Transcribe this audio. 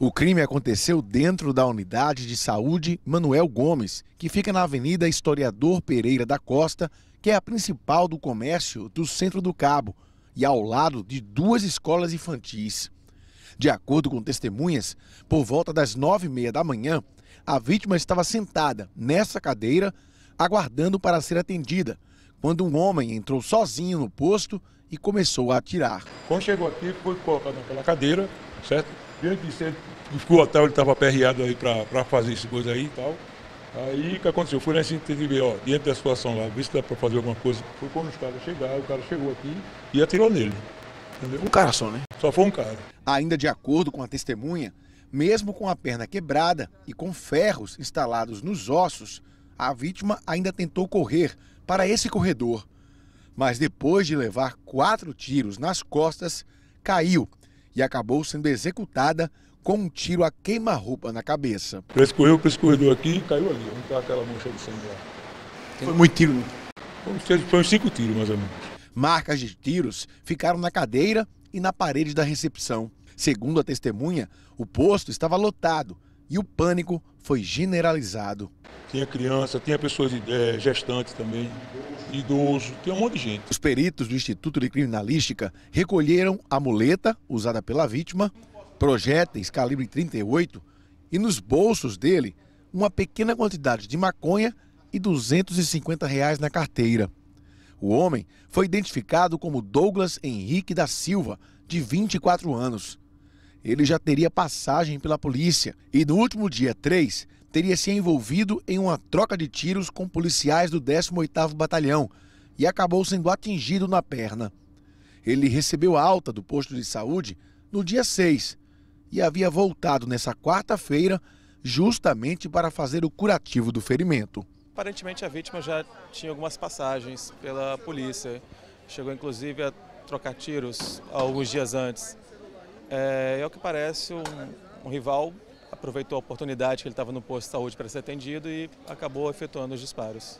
O crime aconteceu dentro da unidade de saúde Manuel Gomes, que fica na Avenida Historiador Pereira da Costa, que é a principal do comércio do centro do Cabo, e ao lado de duas escolas infantis. De acordo com testemunhas, por volta das nove e meia da manhã, a vítima estava sentada nessa cadeira, aguardando para ser atendida, quando um homem entrou sozinho no posto e começou a atirar. Quando chegou aqui, foi colocado naquela cadeira, certo? dentro que ficou hotel, ele estava aperreado aí para fazer essas coisas aí e tal. Aí o que aconteceu? Fui nesse em ver, ó, diante da situação lá, ver se dá para fazer alguma coisa. Foi quando os caras chegaram, o cara chegou aqui e atirou nele. Entendeu? Um cara só, né? Só foi um cara. Ainda de acordo com a testemunha, mesmo com a perna quebrada e com ferros instalados nos ossos, a vítima ainda tentou correr para esse corredor. Mas depois de levar quatro tiros nas costas, caiu e acabou sendo executada com um tiro a queima-roupa na cabeça. Prescorreu para esse corredor aqui e caiu ali, onde está aquela mancha de sangue lá. Foi muito tiro, né? Foi, foi uns cinco tiros, mais ou menos. Marcas de tiros ficaram na cadeira e na parede da recepção. Segundo a testemunha, o posto estava lotado e o pânico foi generalizado. Tinha criança, tinha pessoas é, gestantes também, idoso, tinha um monte de gente. Os peritos do Instituto de Criminalística recolheram a muleta usada pela vítima, projéteis calibre 38 e nos bolsos dele uma pequena quantidade de maconha e 250 reais na carteira. O homem foi identificado como Douglas Henrique da Silva, de 24 anos ele já teria passagem pela polícia e no último dia 3 teria se envolvido em uma troca de tiros com policiais do 18º Batalhão e acabou sendo atingido na perna. Ele recebeu alta do posto de saúde no dia 6 e havia voltado nessa quarta-feira justamente para fazer o curativo do ferimento. Aparentemente a vítima já tinha algumas passagens pela polícia, chegou inclusive a trocar tiros alguns dias antes. É, é, o que parece, um, um rival aproveitou a oportunidade que ele estava no posto de saúde para ser atendido e acabou efetuando os disparos.